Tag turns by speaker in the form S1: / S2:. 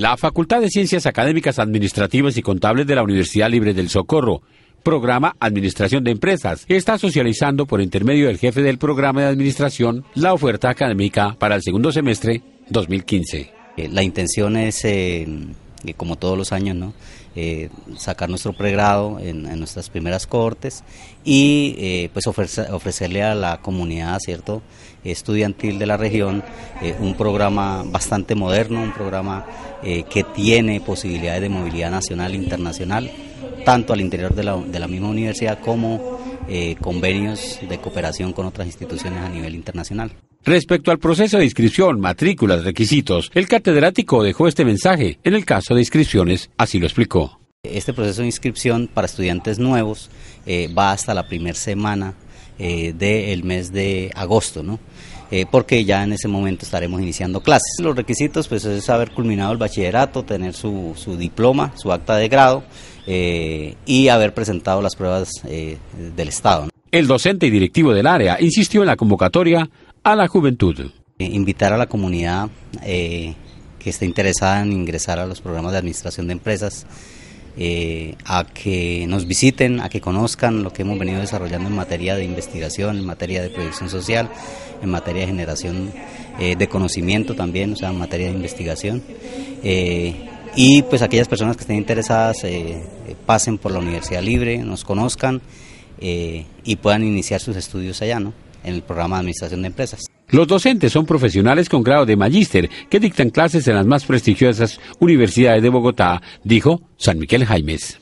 S1: La Facultad de Ciencias Académicas Administrativas y Contables de la Universidad Libre del Socorro programa Administración de Empresas. Está socializando por intermedio del jefe del programa de administración la oferta académica para el segundo semestre 2015. Eh,
S2: la intención es eh, que como todos los años, ¿no? Eh, sacar nuestro pregrado en, nuestras primeras cortes y eh, pues ofrecerle a la comunidad, ¿cierto?, estudiantil de la región eh, un programa bastante moderno, un programa que tiene posibilidades de movilidad nacional e internacional, tanto al interior de la, de la misma universidad como convenios de cooperación con otras instituciones a nivel internacional.
S1: Respecto al proceso de inscripción, matrículas, requisitos, el catedrático dejó este mensaje. En el caso de inscripciones, así lo explicó.
S2: Este proceso de inscripción para estudiantes nuevos eh, va hasta la primera semana eh, del mes de agosto, ¿no? Eh, porque ya en ese momento estaremos iniciando clases. Los requisitos pues es haber culminado el bachillerato, tener su, diploma, su acta de grado y haber presentado las pruebas del Estado.
S1: El docente y directivo del área insistió en la
S2: convocatoria a la juventud. Eh, invitar a la comunidad eh, que esté interesada en ingresar a los programas de administración de empresas, eh, a que nos visiten, a que conozcan lo que hemos venido desarrollando en materia de investigación, en materia de proyección social, en materia de generación de conocimiento también, o sea, en materia de investigación. y pues aquellas personas que estén interesadas pasen por la Universidad Libre, nos conozcan y puedan iniciar sus estudios allá, ¿no? en el programa
S1: de Administración de Empresas. Los docentes son profesionales con grado de magíster que dictan clases en las más prestigiosas universidades de Bogotá, dijo San Miguel Jaimes.